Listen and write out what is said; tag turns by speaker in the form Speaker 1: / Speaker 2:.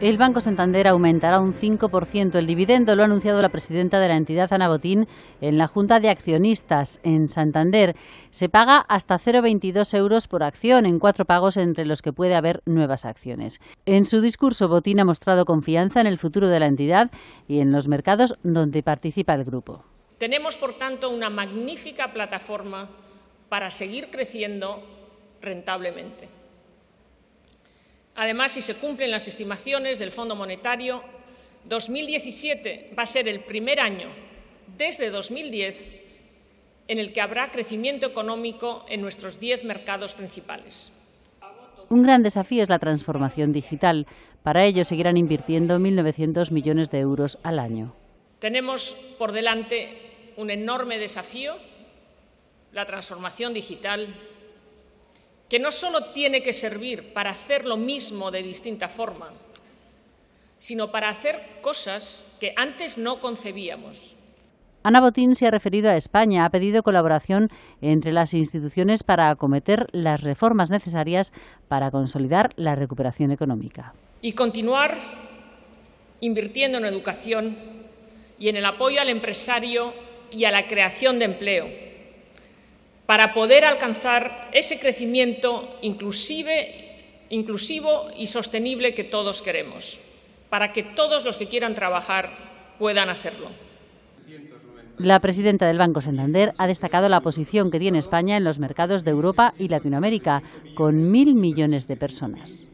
Speaker 1: El Banco Santander aumentará un 5% el dividendo, lo ha anunciado la presidenta de la entidad, Ana Botín, en la Junta de Accionistas en Santander. Se paga hasta 0,22 euros por acción en cuatro pagos entre los que puede haber nuevas acciones. En su discurso, Botín ha mostrado confianza en el futuro de la entidad y en los mercados donde participa el grupo.
Speaker 2: Tenemos, por tanto, una magnífica plataforma para seguir creciendo rentablemente. Además, si se cumplen las estimaciones del Fondo Monetario, 2017 va a ser el primer año desde 2010 en el que habrá crecimiento económico en nuestros 10 mercados principales.
Speaker 1: Un gran desafío es la transformación digital. Para ello seguirán invirtiendo 1.900 millones de euros al año.
Speaker 2: Tenemos por delante un enorme desafío, la transformación digital, que no solo tiene que servir para hacer lo mismo de distinta forma, sino para hacer cosas que antes no concebíamos.
Speaker 1: Ana Botín se ha referido a España, ha pedido colaboración entre las instituciones para acometer las reformas necesarias para consolidar la recuperación económica.
Speaker 2: Y continuar invirtiendo en educación y en el apoyo al empresario y a la creación de empleo para poder alcanzar ese crecimiento inclusive, inclusivo y sostenible que todos queremos, para que todos los que quieran trabajar puedan hacerlo.
Speaker 1: La presidenta del Banco Santander ha destacado la posición que tiene España en los mercados de Europa y Latinoamérica, con mil millones de personas.